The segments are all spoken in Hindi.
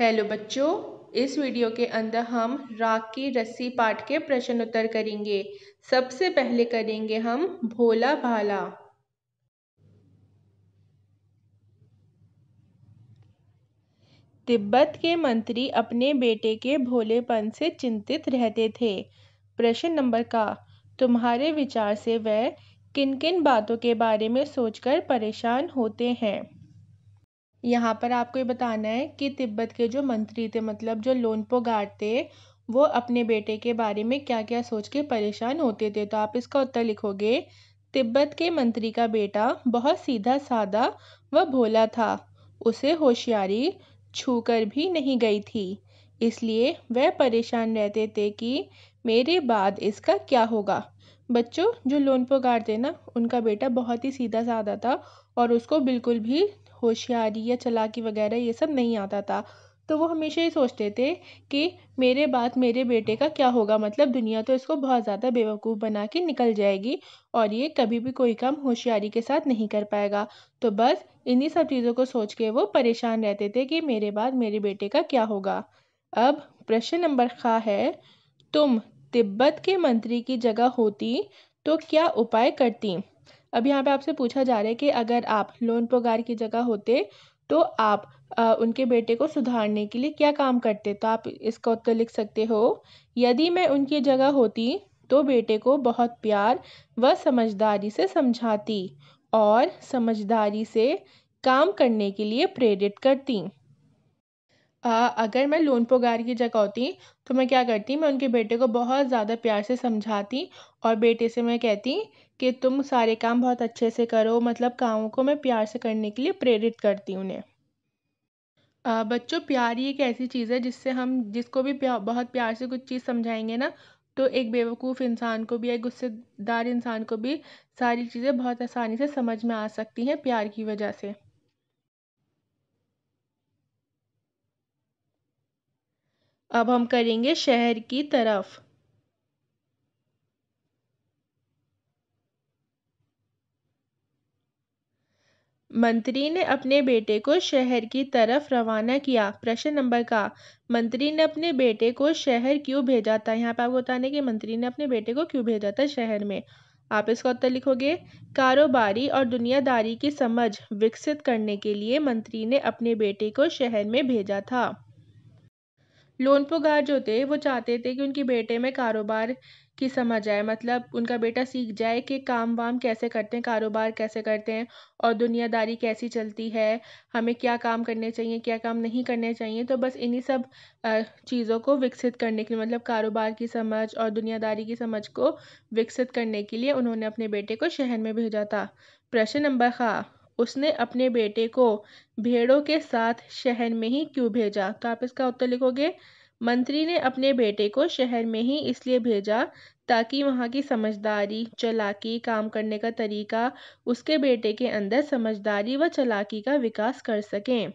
हेलो बच्चों इस वीडियो के अंदर हम राग की रस्सी पाठ के प्रश्न उत्तर करेंगे सबसे पहले करेंगे हम भोला भाला तिब्बत के मंत्री अपने बेटे के भोलेपन से चिंतित रहते थे प्रश्न नंबर का तुम्हारे विचार से वह किन किन बातों के बारे में सोचकर परेशान होते हैं यहाँ पर आपको ये बताना है कि तिब्बत के जो मंत्री थे मतलब जो लोनपो गार्ड थे वो अपने बेटे के बारे में क्या क्या सोच के परेशान होते थे तो आप इसका उत्तर लिखोगे तिब्बत के मंत्री का बेटा बहुत सीधा सादा व भोला था उसे होशियारी छू कर भी नहीं गई थी इसलिए वह परेशान रहते थे कि मेरे बाद इसका क्या होगा बच्चों जो लोन पोगार थे ना उनका बेटा बहुत ही सीधा सादा था और उसको बिल्कुल भी होशियारी या चलाकी वगैरह ये सब नहीं आता था तो वो हमेशा ये सोचते थे कि मेरे बाद मेरे बेटे का क्या होगा मतलब दुनिया तो इसको बहुत ज़्यादा बेवकूफ़ बना के निकल जाएगी और ये कभी भी कोई काम होशियारी के साथ नहीं कर पाएगा तो बस इन्हीं सब चीज़ों को सोच के वो परेशान रहते थे कि मेरे बाद मेरे बेटे का क्या होगा अब प्रश्न नंबर खा है तुम तिब्बत के मंत्री की जगह होती तो क्या उपाय करती अब यहाँ पे आपसे पूछा जा रहा है कि अगर आप लोन पोगार की जगह होते तो आप आ, उनके बेटे को सुधारने के लिए क्या काम करते तो आप इसका उत्तर लिख सकते हो यदि मैं उनकी जगह होती तो बेटे को बहुत प्यार व समझदारी से समझाती और समझदारी से काम करने के लिए प्रेरित करती अगर मैं लोन पोगार की जगह होती तो मैं क्या करती मैं उनके बेटे को बहुत ज़्यादा प्यार से समझाती और बेटे से मैं कहती कि तुम सारे काम बहुत अच्छे से करो मतलब कामों को मैं प्यार से करने के लिए प्रेरित करती उन्हें बच्चों प्यार ही एक ऐसी चीज़ है जिससे हम जिसको भी प्या, बहुत प्यार से कुछ चीज़ समझाएंगे ना तो एक बेवकूफ़ इंसान को भी एक गुस्सेदार इंसान को भी सारी चीज़ें बहुत आसानी से समझ में आ सकती हैं प्यार की वजह से अब हम करेंगे शहर की तरफ मंत्री ने अपने बेटे को शहर की तरफ रवाना किया प्रश्न नंबर का मंत्री ने अपने बेटे को शहर क्यों भेजा था यहाँ पे आपको बताने कि मंत्री ने अपने बेटे को क्यों भेजा था शहर में आप इसका उत्तर लिखोगे कारोबारी और दुनियादारी की समझ विकसित करने के लिए मंत्री ने अपने बेटे को शहर में भेजा था लोन पोगार जो थे वो चाहते थे कि उनके बेटे में कारोबार की समझ आए मतलब उनका बेटा सीख जाए कि काम वाम कैसे करते हैं कारोबार कैसे करते हैं और दुनियादारी कैसी चलती है हमें क्या काम करने चाहिए क्या काम नहीं करने चाहिए तो बस इन्हीं सब चीज़ों को विकसित करने के लिए मतलब कारोबार की समझ और दुनियादारी की समझ को विकसित करने के लिए उन्होंने अपने बेटे को शहर में भेजा था प्रश्न नंबर खा हाँ। उसने अपने बेटे को भेड़ों के साथ शहर में ही क्यों भेजा तो आप इसका उत्तर लिखोगे मंत्री ने अपने बेटे को शहर में ही इसलिए भेजा ताकि वहाँ की समझदारी चलाकी काम करने का तरीका उसके बेटे के अंदर समझदारी व चलाकी का विकास कर सकें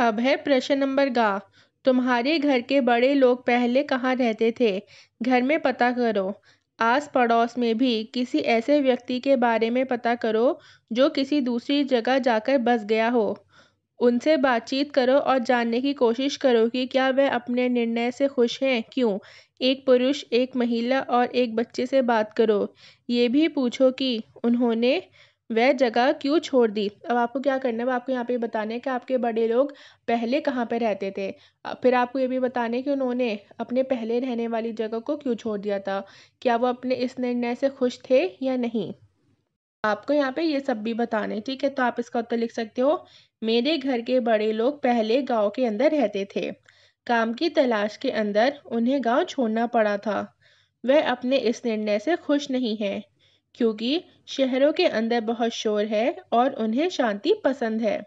अब है प्रश्न नंबर गा तुम्हारे घर के बड़े लोग पहले कहाँ रहते थे घर में पता करो आस पड़ोस में भी किसी ऐसे व्यक्ति के बारे में पता करो जो किसी दूसरी जगह जाकर बस गया हो उनसे बातचीत करो और जानने की कोशिश करो कि क्या वह अपने निर्णय से खुश हैं क्यों एक पुरुष एक महिला और एक बच्चे से बात करो ये भी पूछो कि उन्होंने वह जगह क्यों छोड़ दी अब आपको क्या करना है वो आपको यहाँ पे बताने कि आपके बड़े लोग पहले कहाँ पे रहते थे फिर आपको ये भी बताने कि उन्होंने अपने पहले रहने वाली जगह को क्यों छोड़ दिया था क्या वो अपने इस निर्णय से खुश थे या नहीं आपको यहाँ पे ये सब भी बताने ठीक है तो आप इसका उत्तर लिख सकते हो मेरे घर के बड़े लोग पहले गाँव के अंदर रहते थे काम की तलाश के अंदर उन्हें गाँव छोड़ना पड़ा था वह अपने इस निर्णय से खुश नहीं है क्योंकि शहरों के अंदर बहुत शोर है और उन्हें शांति पसंद है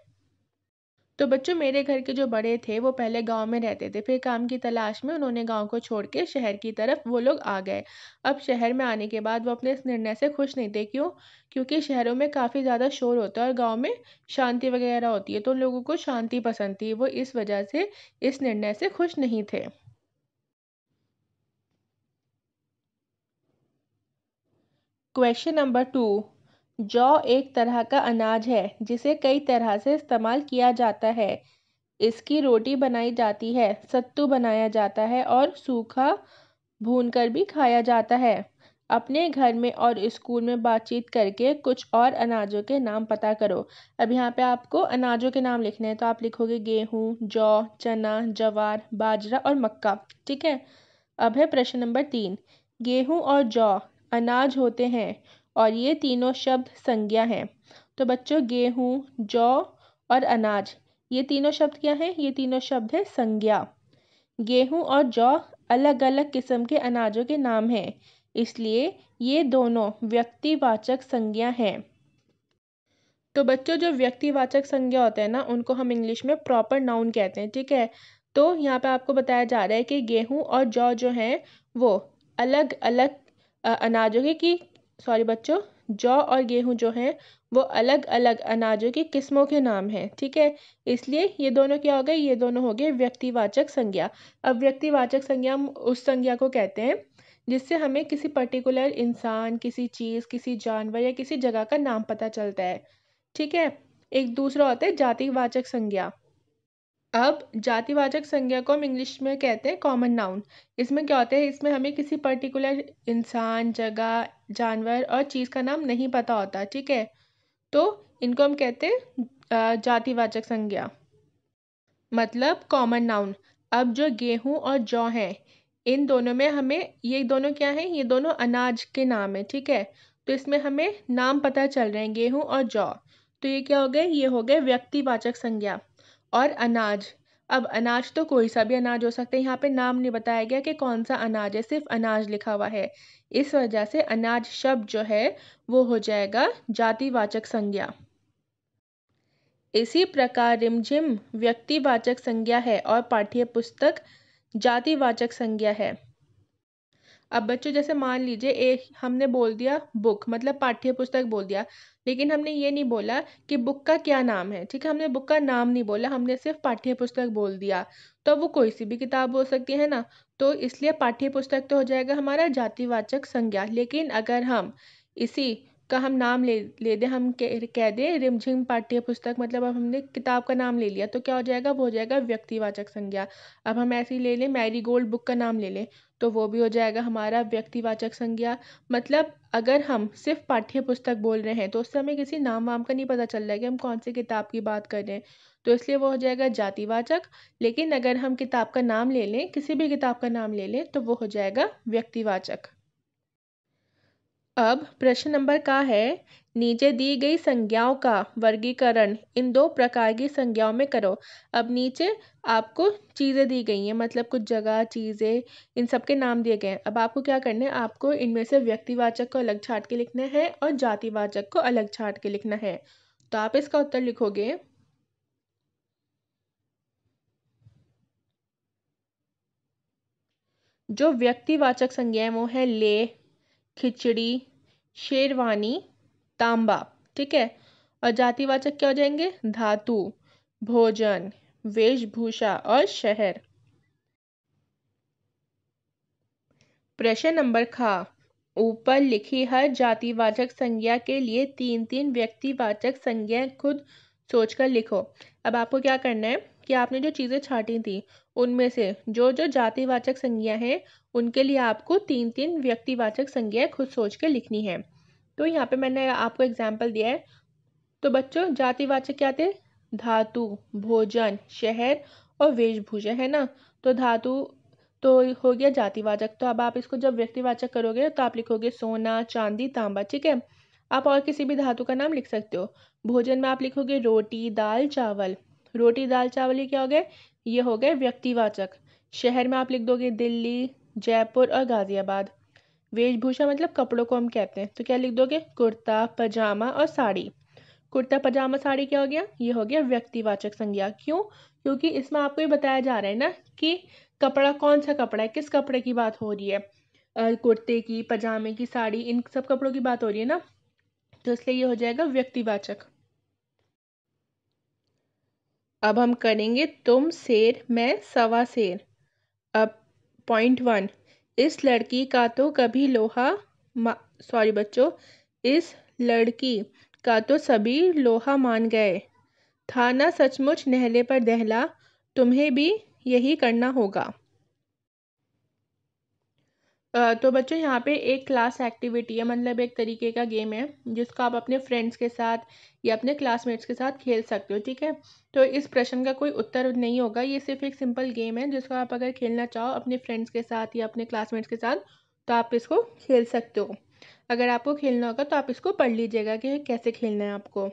तो बच्चों मेरे घर के जो बड़े थे वो पहले गांव में रहते थे फिर काम की तलाश में उन्होंने गांव को छोड़ के शहर की तरफ वो लोग आ गए अब शहर में आने के बाद वो अपने इस निर्णय से खुश नहीं थे क्यों क्योंकि शहरों में काफ़ी ज़्यादा शोर होता है और गांव में शांति वगैरह होती है तो लोगों को शांति पसंद थी वो इस वजह से इस निर्णय से खुश नहीं थे क्वेश्चन नंबर टू जौ एक तरह का अनाज है जिसे कई तरह से इस्तेमाल किया जाता है इसकी रोटी बनाई जाती है सत्तू बनाया जाता है और सूखा भूनकर भी खाया जाता है अपने घर में और स्कूल में बातचीत करके कुछ और अनाजों के नाम पता करो अब यहाँ पे आपको अनाजों के नाम लिखने हैं तो आप लिखोगे गेहूँ जौ चना जवार बाजरा और मक्का ठीक है अब है प्रश्न नंबर तीन गेहूँ और जौ अनाज होते हैं और ये तीनों शब्द संज्ञा हैं तो बच्चों गेहूँ जौ और अनाज ये तीनों शब्द क्या हैं ये तीनों शब्द हैं संज्ञा गेहूँ और जौ अलग अलग किस्म के अनाजों के नाम हैं इसलिए ये दोनों व्यक्तिवाचक संज्ञा हैं तो बच्चों जो व्यक्तिवाचक संज्ञा होते हैं ना उनको हम इंग्लिश में प्रॉपर नाउन कहते हैं ठीक है तो यहाँ पे आपको बताया जा रहा है कि गेहूँ और जौ जो हैं वो अलग अलग अनाजों की की सॉरी बच्चों जौ और गेहूँ जो हैं वो अलग अलग अनाजों की किस्मों के नाम हैं ठीक है इसलिए ये दोनों क्या हो गए ये दोनों हो गए व्यक्तिवाचक संज्ञा अब व्यक्तिवाचक संज्ञा हम उस संज्ञा को कहते हैं जिससे हमें किसी पर्टिकुलर इंसान किसी चीज़ किसी जानवर या किसी जगह का नाम पता चलता है ठीक है एक दूसरा होता है जातिवाचक संज्ञा अब जातिवाचक संज्ञा को हम इंग्लिश में कहते हैं कॉमन नाउन इसमें क्या होता है इसमें हमें किसी पर्टिकुलर इंसान जगह जानवर और चीज़ का नाम नहीं पता होता ठीक है तो इनको हम कहते हैं जातिवाचक संज्ञा मतलब कॉमन नाउन अब जो गेहूँ और जौ हैं इन दोनों में हमें ये दोनों क्या हैं ये दोनों अनाज के नाम है ठीक है तो इसमें हमें नाम पता चल रहे हैं गेहूँ और जौ तो ये क्या हो गए ये हो गए व्यक्तिवाचक संज्ञा और अनाज अब अनाज तो कोई सा भी अनाज हो सकता है यहाँ पे नाम नहीं बताया गया कि कौन सा अनाज है सिर्फ अनाज लिखा हुआ है इस वजह से अनाज शब्द जो है वो हो जाएगा जातिवाचक संज्ञा इसी प्रकार रिमझिम व्यक्तिवाचक संज्ञा है और पाठ्य पुस्तक जातिवाचक संज्ञा है अब बच्चों जैसे मान लीजिए एक हमने बोल दिया बुक मतलब पाठ्य पुस्तक बोल दिया लेकिन हमने ये नहीं बोला कि बुक का क्या नाम है ठीक है हमने बुक का नाम नहीं बोला हमने सिर्फ पाठ्य पुस्तक बोल दिया तो वो कोई सी भी किताब हो सकती है ना तो इसलिए पाठ्य पुस्तक तो हो जाएगा हमारा जातिवाचक संज्ञा लेकिन अगर हम इसी का हम नाम ले ले दें हम कह, कह दें रिमझिम पाठ्य पुस्तक मतलब अब हमने किताब का नाम ले लिया तो क्या हो जाएगा वो हो जाएगा व्यक्तिवाचक संज्ञा अब हम ऐसे ही ले लें मैरी गोल्ड बुक का नाम ले लें तो वो भी हो जाएगा हमारा व्यक्तिवाचक संज्ञा मतलब अगर हम सिर्फ पाठ्य पुस्तक बोल रहे हैं तो उससे हमें किसी नाम वाम का नहीं पता चल रहा है कि हम कौन सी किताब की बात कर रहे हैं तो इसलिए वो हो जाएगा जातिवाचक लेकिन अगर हम किताब का नाम ले लें किसी भी किताब का नाम ले लें तो वो हो जाएगा व्यक्तिवाचक अब प्रश्न नंबर का है नीचे दी गई संज्ञाओं का वर्गीकरण इन दो प्रकार की संज्ञाओं में करो अब नीचे आपको चीज़ें दी गई हैं मतलब कुछ जगह चीज़ें इन सब के नाम दिए गए हैं अब आपको क्या करना है आपको इनमें से व्यक्तिवाचक को अलग छाट के लिखना है और जातिवाचक को अलग छाट के लिखना है तो आप इसका उत्तर लिखोगे जो व्यक्तिवाचक संज्ञा है वो है ले खिचड़ी शेरवानी तांबा ठीक है और जातिवाचक क्या हो जाएंगे धातु भोजन वेशभूषा और शहर प्रश्न नंबर खा ऊपर लिखी हर जातिवाचक संज्ञा के लिए तीन तीन व्यक्तिवाचक संज्ञा खुद सोचकर लिखो अब आपको क्या करना है कि आपने जो चीज़ें छाटी थी उनमें से जो जो जातिवाचक संज्ञा हैं उनके लिए आपको तीन तीन व्यक्तिवाचक संज्ञा खुद सोच के लिखनी है तो यहाँ पे मैंने आपको एग्जाम्पल दिया है तो बच्चों जातिवाचक क्या थे धातु भोजन शहर और वेशभूषा है ना तो धातु तो हो गया जातिवाचक तो अब आप इसको जब व्यक्तिवाचक करोगे तो आप लिखोगे सोना चांदी तांबा ठीक है आप और किसी भी धातु का नाम लिख सकते हो भोजन में आप लिखोगे रोटी दाल चावल रोटी दाल चावल ये क्या हो गए ये हो गए व्यक्तिवाचक शहर में आप लिख दोगे दिल्ली जयपुर और गाज़ियाबाद वेशभूषा मतलब कपड़ों को हम कहते हैं तो क्या लिख दोगे कुर्ता पजामा और साड़ी कुर्ता पजामा साड़ी क्या हो गया ये हो गया व्यक्तिवाचक संज्ञा क्यों क्योंकि इसमें आपको ये बताया जा रहा है ना कि कपड़ा कौन सा कपड़ा है किस कपड़े की बात हो रही है कुर्ते की पजामे की साड़ी इन सब कपड़ों की बात हो रही है ना तो इसलिए ये हो जाएगा व्यक्तिवाचक अब हम करेंगे तुम शेर मैं सवा शेर अब पॉइंट वन इस लड़की का तो कभी लोहा सॉरी बच्चों इस लड़की का तो सभी लोहा मान गए था ना सचमुच नहले पर दहला तुम्हें भी यही करना होगा तो बच्चों यहाँ पे एक क्लास एक्टिविटी है मतलब एक तरीके का गेम है जिसको आप अपने फ्रेंड्स के साथ या अपने क्लासमेट्स के साथ खेल सकते हो ठीक है तो इस प्रश्न का कोई उत्तर नहीं होगा ये सिर्फ एक सिंपल गेम है जिसको आप अगर खेलना चाहो अपने फ्रेंड्स के साथ या अपने क्लासमेट्स के साथ तो आप इसको खेल सकते हो अगर आपको खेलना होगा तो आप इसको पढ़ लीजिएगा कि कैसे खेलना है आपको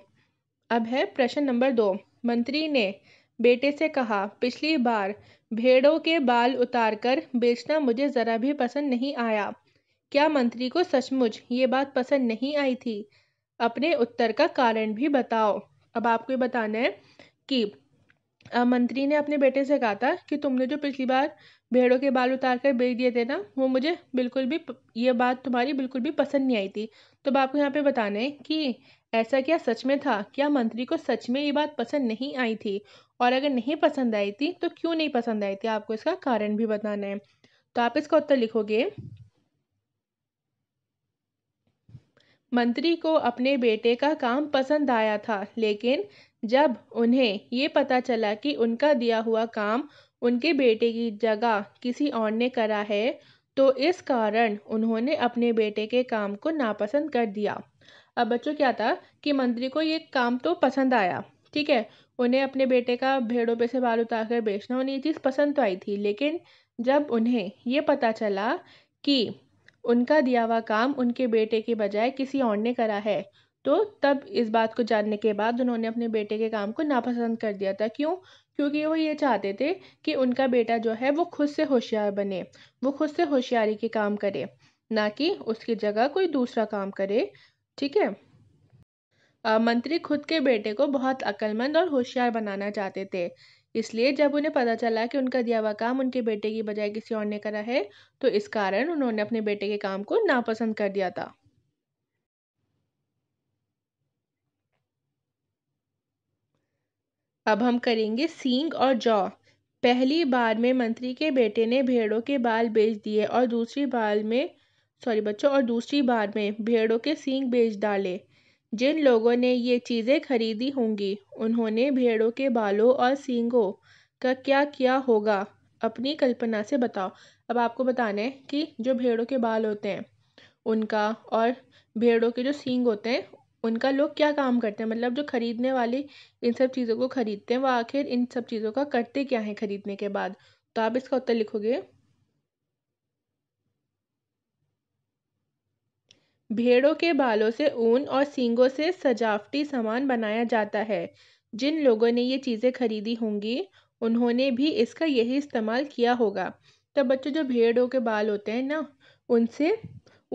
अब है प्रश्न नंबर दो मंत्री ने बेटे से कहा पिछली बार भेड़ों के बाल उतारकर बेचना मुझे जरा भी पसंद नहीं आया क्या मंत्री को सचमुच ये बात पसंद नहीं आई थी अपने उत्तर का कारण भी बताओ अब आपको ये बताना है कि मंत्री ने अपने बेटे से कहा था कि तुमने जो पिछली बार भेड़ों के बाल उतार कर बेच दिए थे ना वो मुझे बिल्कुल भी ये बात तुम्हारी बिल्कुल भी पसंद नहीं आई थी तो अब आपको यहाँ पे बताना है कि ऐसा क्या सच में था क्या मंत्री को सच में ये बात पसंद नहीं आई थी और अगर नहीं पसंद आई थी तो क्यों नहीं पसंद आई थी आपको इसका कारण भी बताना है तो आप इसका उत्तर लिखोगे मंत्री को अपने बेटे का काम पसंद आया था लेकिन जब उन्हें ये पता चला कि उनका दिया हुआ काम उनके बेटे की जगह किसी और ने करा है तो इस कारण उन्होंने अपने बेटे के काम को नापसंद कर दिया अब बच्चों क्या था कि मंत्री को ये काम तो पसंद आया ठीक है उन्हें अपने बेटे का भेड़ों पे से बाल उतार कर बेचना उन्हें ये चीज़ पसंद तो आई थी लेकिन जब उन्हें ये पता चला कि उनका दिया हुआ काम उनके बेटे के बजाय किसी और ने करा है तो तब इस बात को जानने के बाद उन्होंने अपने बेटे के काम को नापसंद कर दिया था क्यों क्योंकि वो ये चाहते थे कि उनका बेटा जो है वो खुद से होशियार बने वो खुद से होशियारी के काम करे ना कि उसकी जगह कोई दूसरा काम करे ठीक है मंत्री खुद के बेटे को बहुत अक्लमंद और होशियार बनाना चाहते थे इसलिए जब उन्हें पता चला कि उनका दिया हुआ काम उनके बेटे की बजाय किसी और ने करा है तो इस कारण उन्होंने अपने बेटे के काम को नापसंद कर दिया था अब हम करेंगे सींग और जॉ पहली बार में मंत्री के बेटे ने भेड़ों के बाल बेच दिए और दूसरी बार में सॉरी बच्चों और दूसरी बार में भेड़ों के सींग बेच डाले जिन लोगों ने ये चीज़ें खरीदी होंगी उन्होंने भेड़ों के बालों और सींगों का क्या किया होगा अपनी कल्पना से बताओ अब आपको बताना है कि जो भेड़ों के बाल होते हैं उनका और भेड़ों के जो सींग होते हैं उनका लोग क्या काम करते हैं मतलब जो खरीदने वाले इन सब चीज़ों को खरीदते हैं वह आखिर इन सब चीज़ों का करते क्या हैं खरीदने के बाद तो आप इसका उत्तर लिखोगे भेड़ों के बालों से ऊन और सींगों से सजावटी सामान बनाया जाता है जिन लोगों ने ये चीज़ें खरीदी होंगी उन्होंने भी इसका यही इस्तेमाल किया होगा तब बच्चों जो भेड़ों के बाल होते हैं ना उनसे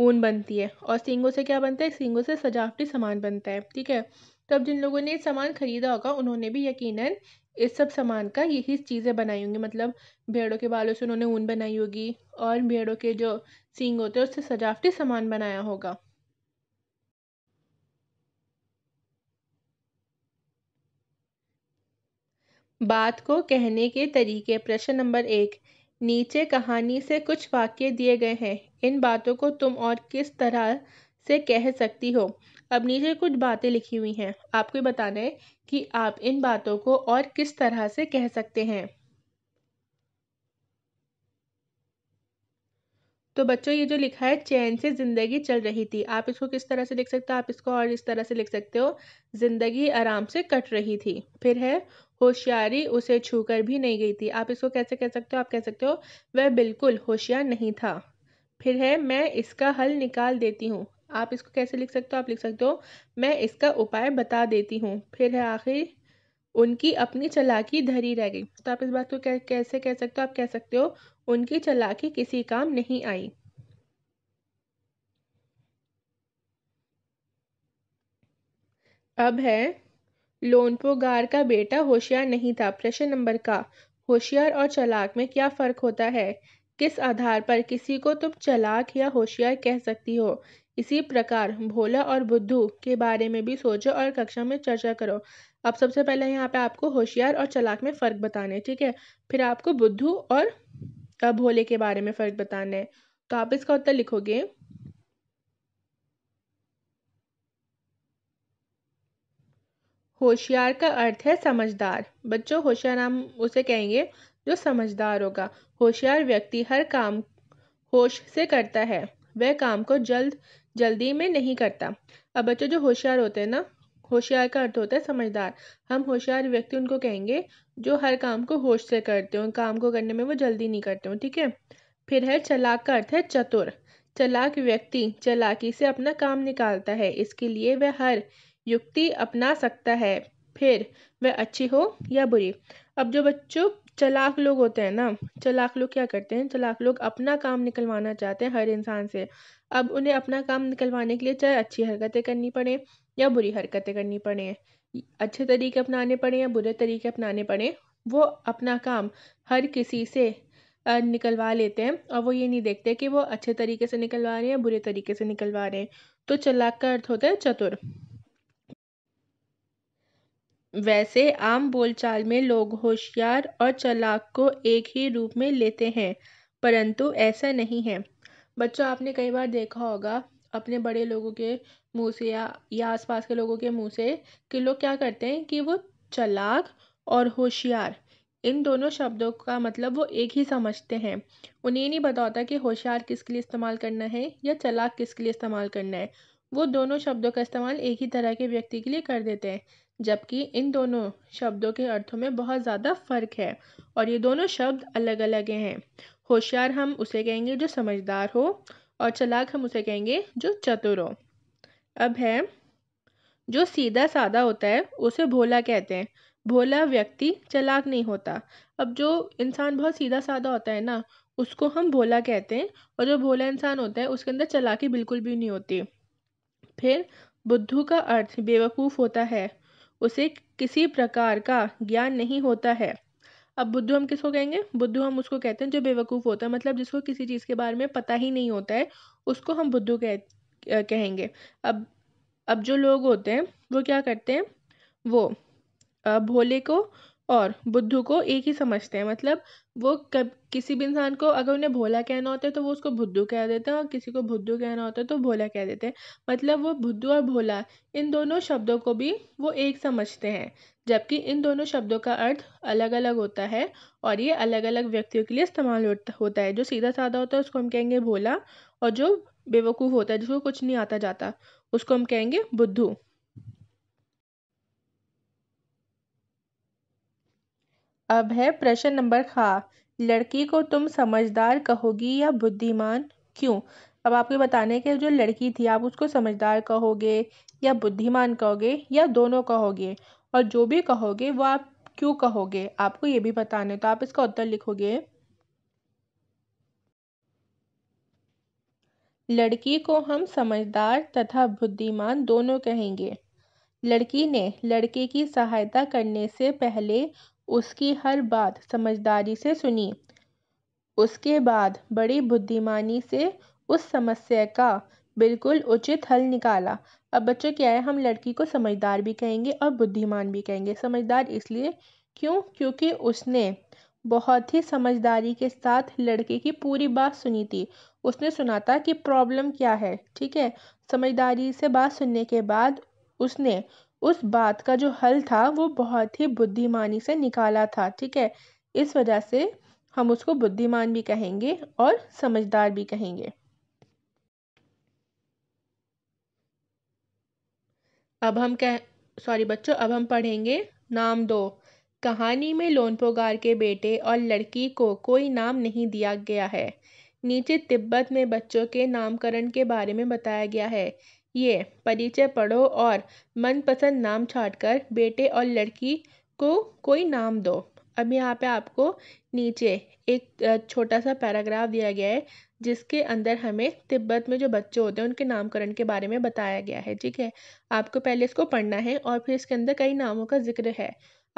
ऊन बनती है और सींगों से क्या बनता है सींगों से सजावटी सामान बनता है ठीक है तब जिन लोगों ने सामान खरीदा होगा उन्होंने भी यकीनन इस सब सामान का यही चीज़ें बनाई होंगी मतलब भेड़ों के बालों से उन्होंने ऊन बनाई होगी और भेड़ों के जो सींग होते हैं उससे सजावटी सामान बनाया होगा बात को कहने के तरीके प्रश्न नंबर एक नीचे कहानी से कुछ वाक्य दिए गए हैं इन बातों को तुम और किस तरह से कह सकती हो अब नीचे कुछ बातें लिखी हुई हैं आपको बताना है कि आप इन बातों को और किस तरह से कह सकते हैं तो बच्चों ये जो लिखा है चैन से ज़िंदगी चल रही थी आप इसको किस तरह से लिख सकते हो आप इसको और इस तरह से लिख सकते हो ज़िंदगी आराम से कट रही थी फिर है होशियारी उसे छू कर भी नहीं गई थी आप इसको कैसे कह सकते हो आप कह सकते हो वह बिल्कुल होशियार नहीं था फिर है मैं इसका हल निकाल देती हूँ आप इसको कैसे लिख सकते हो आप लिख सकते हो मैं इसका उपाय बता देती हूँ फिर है आखिर उनकी अपनी चलाकी धरी रह गई तो आप इस बात को कैसे कह सकते हो आप कह सकते हो उनकी चलाकी किसी काम नहीं आई अब है लोनपोगार का बेटा होशियार नहीं था प्रश्न नंबर का होशियार और चलाक में क्या फ़र्क होता है किस आधार पर किसी को तुम चलाक या होशियार कह सकती हो इसी प्रकार भोला और बुद्धू के बारे में भी सोचो और कक्षा में चर्चा करो अब सबसे पहले यहाँ पे आपको होशियार और चलाक में फ़र्क बताने ठीक है फिर आपको बुद्धू और भोले के बारे में फ़र्क बताना है तो आप इसका उत्तर लिखोगे होशियार का अर्थ है समझदार बच्चों होशियार हम उसे कहेंगे जो समझदार होगा होशियार व्यक्ति हर काम होश से करता है वह काम को जल्द जल्दी में नहीं करता अब बच्चों जो होशियार होते हैं ना होशियार का अर्थ होता है समझदार हम होशियार व्यक्ति उनको कहेंगे जो हर काम को होश से करते हो काम को करने में वो जल्दी नहीं करते हो ठीक है फिर है चलाक का अर्थ है चतुर चलाक व्यक्ति चलाकी से अपना काम निकालता है इसके लिए वह हर युक्ति अपना सकता है फिर वह अच्छी हो या बुरी अब जो बच्चों चलाक लोग होते हैं ना चलाक लोग क्या करते हैं चलाक लोग अपना काम निकलवाना चाहते हैं हर इंसान से अब उन्हें अपना काम निकलवाने के लिए चाहे अच्छी हरकतें करनी पड़े या बुरी हरकतें करनी पड़े अच्छे तरीके अपनाने पड़े या बुरे तरीके अपनाने पड़े वो अपना काम हर किसी से निकलवा लेते हैं और वो ये नहीं देखते कि वो अच्छे तरीके से निकलवा रहे हैं या बुरे तरीके से निकलवा रहे हैं तो चलाक का अर्थ होता है चतुर वैसे आम बोलचाल में लोग होशियार और चलाक को एक ही रूप में लेते हैं परंतु ऐसा नहीं है बच्चों आपने कई बार देखा होगा अपने बड़े लोगों के मुँह से या या आसपास के लोगों के मुँह से कि लोग क्या करते हैं कि वो चलाक और होशियार इन दोनों शब्दों का मतलब वो एक ही समझते हैं उन्हें नहीं पता होता कि होशियार किसके लिए इस्तेमाल करना है या चलाक किसके लिए इस्तेमाल करना है वो दोनों शब्दों का इस्तेमाल एक ही तरह के व्यक्ति के लिए कर देते हैं जबकि इन दोनों शब्दों के अर्थों में बहुत ज़्यादा फ़र्क है और ये दोनों शब्द अलग अलग हैं होशियार हम उसे कहेंगे जो समझदार हो और चलाक हम उसे कहेंगे जो चतुर हो अब है जो सीधा साधा होता है उसे भोला कहते हैं भोला व्यक्ति चलाक नहीं होता अब जो इंसान बहुत सीधा साधा होता है ना उसको हम भोला कहते हैं और जो भोला इंसान होता है उसके अंदर चलाकी बिल्कुल भी नहीं होती फिर बुद्धू का अर्थ बेवकूफ़ होता है उसे किसी प्रकार का ज्ञान नहीं होता है अब बुद्धू हम किसको कहेंगे बुद्धू हम उसको कहते हैं जो बेवकूफ़ होता है मतलब जिसको किसी चीज़ के बारे में पता ही नहीं होता है उसको हम बुद्धू कह कहेंगे अब अब जो लोग होते हैं वो क्या करते हैं वो भोले को और बुद्धू को एक ही समझते हैं मतलब वो कब किसी भी इंसान को अगर उन्हें भोला कहना होता है तो वो उसको बुद्धू कह देते हैं और किसी को बुद्धू कहना होता है तो भोला कह देते हैं मतलब वो बुद्धू और भोला इन दोनों शब्दों को भी वो एक समझते हैं जबकि इन दोनों शब्दों का अर्थ अलग अलग होता है और ये अलग अलग व्यक्तियों के लिए इस्तेमाल होता है जो सीधा साधा होता है उसको हम कहेंगे भोला और जो बेवकूफ़ होता है जिसको कुछ नहीं आता जाता उसको हम कहेंगे बुद्धू अब है प्रश्न नंबर खा लड़की को तुम समझदार कहोगी या बुद्धिमान क्यों अब आपको बताने के जो लड़की थी आप उसको समझदार कहोगे या बुद्धिमान कहोगे या दोनों कहोगे और जो भी कहोगे वो आप क्यों कहोगे आपको ये भी बताना है तो आप इसका उत्तर लिखोगे लड़की को हम समझदार तथा बुद्धिमान दोनों कहेंगे लड़की ने लड़के की सहायता करने से पहले उसकी हर बात समझदारी से सुनी उसके बाद बड़ी बुद्धिमानी से उस समस्या का बिल्कुल उचित हल निकाला अब बच्चों क्या है हम लड़की को समझदार भी कहेंगे और बुद्धिमान भी कहेंगे समझदार इसलिए क्यों क्योंकि उसने बहुत ही समझदारी के साथ लड़के की पूरी बात सुनी थी उसने सुना था कि प्रॉब्लम क्या है ठीक है समझदारी से बात सुनने के बाद उसने उस बात का जो हल था वो बहुत ही बुद्धिमानी से निकाला था ठीक है इस वजह से हम उसको बुद्धिमान भी कहेंगे और समझदार भी कहेंगे अब हम कह सॉरी बच्चों अब हम पढ़ेंगे नाम दो कहानी में लोनपोगार के बेटे और लड़की को कोई नाम नहीं दिया गया है नीचे तिब्बत में बच्चों के नामकरण के बारे में बताया गया है ये परिचय पढ़ो और मनपसंद नाम छाट कर बेटे और लड़की को कोई नाम दो अब यहाँ पे आपको नीचे एक छोटा सा पैराग्राफ दिया गया है जिसके अंदर हमें तिब्बत में जो बच्चे होते हैं उनके नामकरण के बारे में बताया गया है ठीक है आपको पहले इसको पढ़ना है और फिर इसके अंदर कई नामों का जिक्र है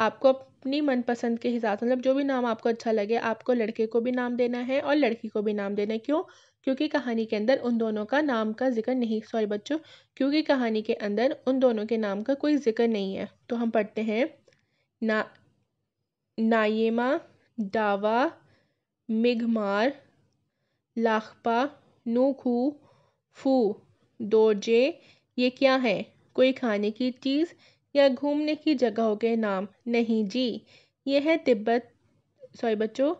आपको अपनी मनपसंद के हिसाब से मतलब जो भी नाम आपको अच्छा लगे आपको लड़के को भी नाम देना है और लड़की को भी नाम देना है क्यों क्योंकि कहानी के अंदर उन दोनों का नाम का जिक्र नहीं सॉरी बच्चों क्योंकि कहानी के अंदर उन दोनों के नाम का कोई जिक्र नहीं है तो हम पढ़ते हैं ना नायमा डावा मिघमार लाखपा नूखू फू दोजे ये क्या है कोई खाने की चीज़ या घूमने की जगहों के नाम नहीं जी यह है तिब्बत सॉरी बच्चों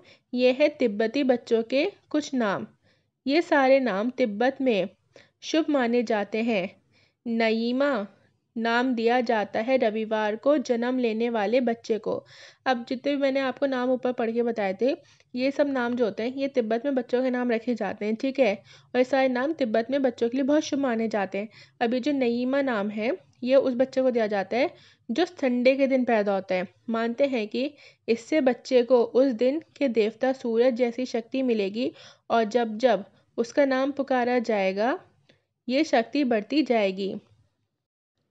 यह है तिब्बती बच्चों के कुछ नाम ये सारे नाम तिब्बत में शुभ माने जाते हैं नईमा नाम दिया जाता है रविवार को जन्म लेने वाले बच्चे को अब जितने भी मैंने आपको नाम ऊपर पढ़ के बताए थे ये सब नाम जो होते हैं ये तिब्बत में बच्चों के नाम रखे जाते हैं ठीक है और ये सारे नाम तिब्बत में बच्चों के लिए बहुत शुभ माने जाते हैं अभी जो नईमा नाम है ये उस बच्चे को दिया जाता है जो संडे के दिन पैदा होता है मानते हैं कि इससे बच्चे को उस दिन के देवता सूरज जैसी शक्ति मिलेगी और जब जब उसका नाम पुकारा जाएगा ये शक्ति बढ़ती जाएगी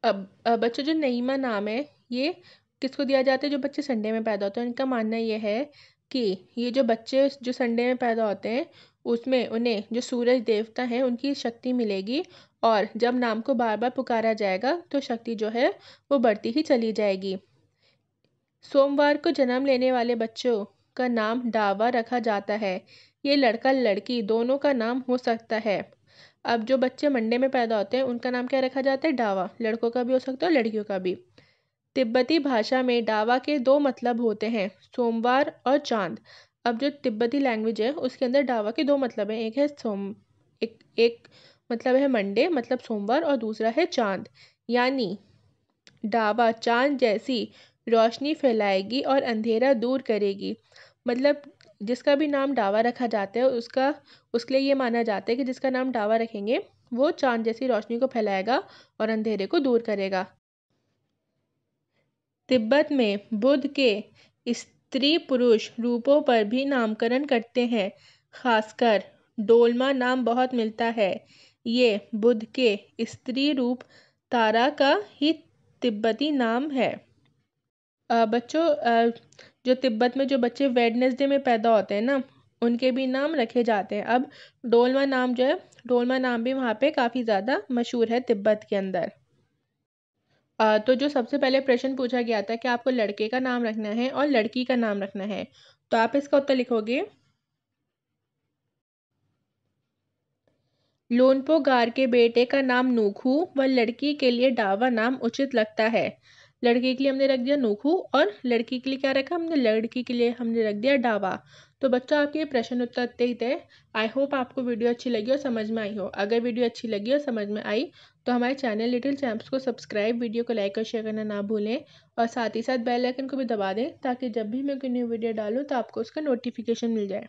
अब बच्चों जो नईमा नाम है ये किसको दिया जाता है जो बच्चे संडे में पैदा होते हैं उनका मानना यह है कि ये जो बच्चे जो संडे में पैदा होते हैं उसमें उन्हें जो सूरज देवता हैं उनकी शक्ति मिलेगी और जब नाम को बार बार पुकारा जाएगा तो शक्ति जो है वो बढ़ती ही चली जाएगी सोमवार को जन्म लेने वाले बच्चों का नाम डावा रखा जाता है ये लड़का लड़की दोनों का नाम हो सकता है अब जो बच्चे मंडे में पैदा होते हैं उनका नाम क्या रखा जाता है डावा लड़कों का भी हो सकता है लड़कियों का भी तिब्बती भाषा में डावा के दो मतलब होते हैं सोमवार और चांद अब जो तिब्बती लैंग्वेज है उसके अंदर डावा के दो मतलब हैं एक है सोम एक एक मतलब है मंडे मतलब सोमवार और दूसरा है चांद यानी डावा चांद जैसी रोशनी फैलाएगी और अंधेरा दूर करेगी मतलब जिसका भी नाम डावा रखा जाता है उसका उसके लिए ये माना जाता है कि जिसका नाम डावा रखेंगे वो चांद जैसी रोशनी को फैलाएगा और अंधेरे को दूर करेगा तिब्बत में बुद्ध के स्त्री पुरुष रूपों पर भी नामकरण करते हैं खासकर डोलमा नाम बहुत मिलता है ये बुद्ध के स्त्री रूप तारा का ही तिब्बती नाम है बच्चों जो तिब्बत में जो बच्चे वेडनेसडे में पैदा होते हैं ना उनके भी नाम रखे जाते हैं अब डोलमा नाम जो है डोलमा नाम भी वहाँ पे काफ़ी ज़्यादा मशहूर है तिब्बत के अंदर आ, तो जो सबसे पहले प्रश्न पूछा गया था कि आपको लड़के का नाम रखना है और लड़की का नाम रखना है तो आप इसका उत्तर लिखोगे लोनपो गार के बेटे का नाम नूखू व लड़की के लिए डावा नाम उचित लगता है लड़के के लिए हमने रख दिया नोखू और लड़की के लिए क्या रखा हमने लड़की के लिए हमने रख दिया डावा तो बच्चों आपके प्रश्न उत्तर तय थे आई होप आपको वीडियो अच्छी लगी और समझ में आई हो अगर वीडियो अच्छी लगी और समझ में आई तो हमारे चैनल लिटिल चैम्प्स को सब्सक्राइब वीडियो को लाइक और शेयर करना ना भूलें और साथ ही साथ बेल आइकन को भी दबा दें ताकि जब भी मैं कोई न्यू वीडियो डालूँ तो आपको उसका नोटिफिकेशन मिल जाए